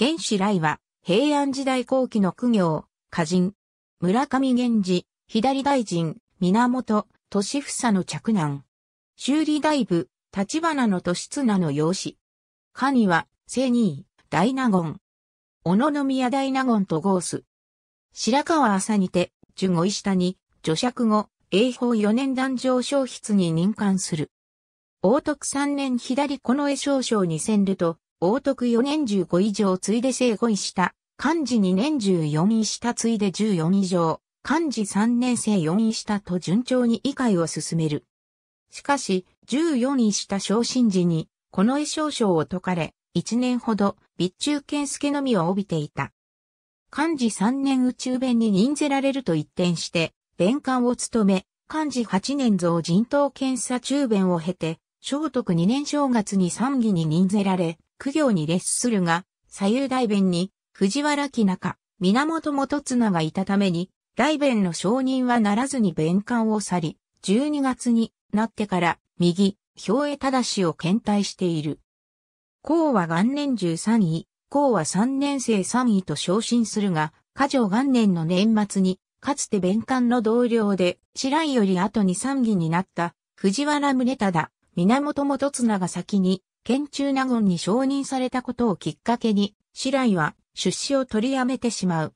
源氏来は、平安時代後期の苦行、歌人、村上源氏、左大臣、源、俊房の着難。修理大部、立花の俊綱の養子。には、聖二位、大納言。小野宮大納言とゴース。白川朝にて、十五位下に、女爵後、英法四年壇上小筆に任官する。大徳三年左この絵少将に千ると、王徳4年15以上ついで生後位下、漢字2年14位下ついで14以上、漢字3年生4位下と順調に理解を進める。しかし、14位下昇進時に、この衣装々を解かれ、1年ほど、備中健介のみを帯びていた。漢字3年宇宙弁に任せられると一転して、弁官を務め、漢字8年増人頭検査中弁を経て、聖徳2年正月に参議に任せられ、苦行に列するが、左右大弁に、藤原木中、源元綱がいたために、大弁の承認はならずに弁官を去り、12月になってから、右、兵衛正を検体している。孔は元年13位、孔は3年生3位と昇進するが、家上元年の年末に、かつて弁官の同僚で、白井より後に三議になった、藤原宗忠、源元綱が先に、県中納言に承認されたことをきっかけに、白井は出資を取りやめてしまう。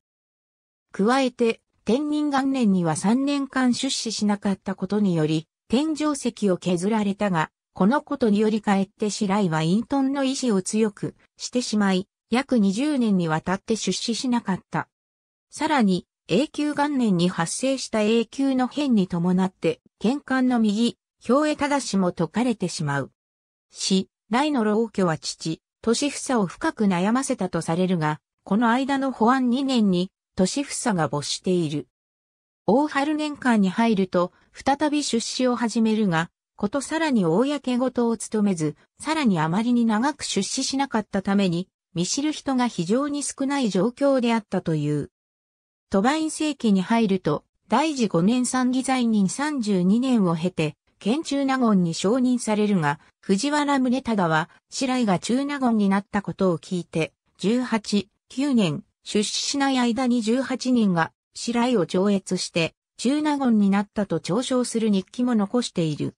加えて、天人元年には3年間出資しなかったことにより、天井石を削られたが、このことによりかえって白井は隠遁の意志を強くしてしまい、約20年にわたって出資しなかった。さらに、永久元年に発生した永久の変に伴って、玄関の右、表た正しも解かれてしまう。し、来の老居は父、年房を深く悩ませたとされるが、この間の保安2年に、年房が没している。大春年間に入ると、再び出資を始めるが、ことさらに公事を務めず、さらにあまりに長く出資しなかったために、見知る人が非常に少ない状況であったという。都バイン世紀に入ると、大治5年参議罪人32年を経て、県中納言に承認されるが、藤原宗忠は、白井が中納言になったことを聞いて、18、9年、出資しない間に18人が、白井を超越して、中納言になったと嘲笑する日記も残している。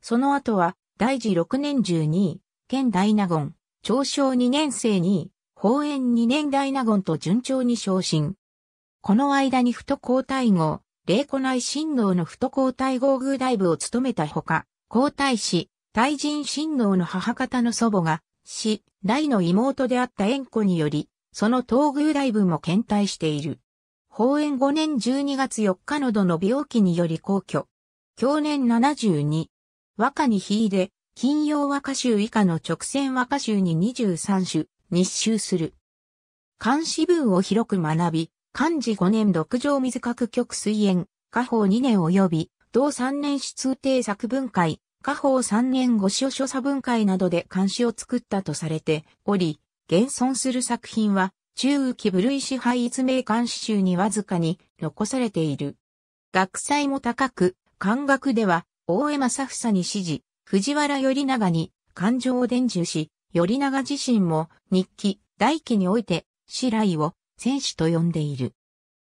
その後は、大治6年12位、県大納言、嘲笑2年生2位、宝園2年大納言と順調に昇進。この間に不皇太后、霊古内神道の不皇太后宮大部を務めたほか、皇太子、大臣神王の母方の祖母が、死、大の妹であった縁故により、その東宮大部も検体している。法縁5年12月4日のどの病気により皇居。去年72。和歌に秀で、金曜和歌集以下の直線和歌集に23種、日集する。漢詩文を広く学び、漢字5年六条水角局水縁、下方2年及び、同3年指通定作文会、家宝三年五所所作文会などで監視を作ったとされており、現存する作品は、中期部類支配一名監視集にわずかに残されている。学祭も高く、漢学では、大江正房に指示、藤原頼長に感情を伝授し、頼長自身も日記、大記において、死来を戦士と呼んでいる。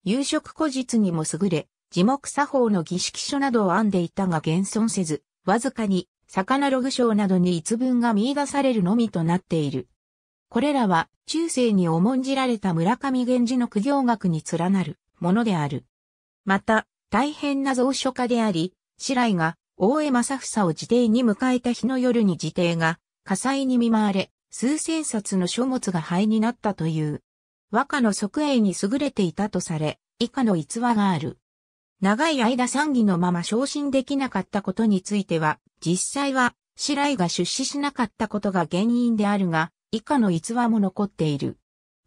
夕食古日にも優れ、地目作法の儀式書などを編んでいたが現存せず、わずかに魚ログ賞などに一文が見出されるのみとなっている。これらは中世に重んじられた村上源氏の苦行学に連なるものである。また、大変な蔵書家であり、白井が大江正房を辞邸に迎えた日の夜に辞邸が火災に見舞われ、数千冊の書物が灰になったという。和歌の即栄に優れていたとされ、以下の逸話がある。長い間参議のまま昇進できなかったことについては、実際は、白井が出資しなかったことが原因であるが、以下の逸話も残っている。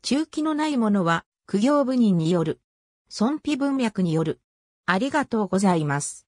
中期のないものは、苦行部人による。損費文脈による。ありがとうございます。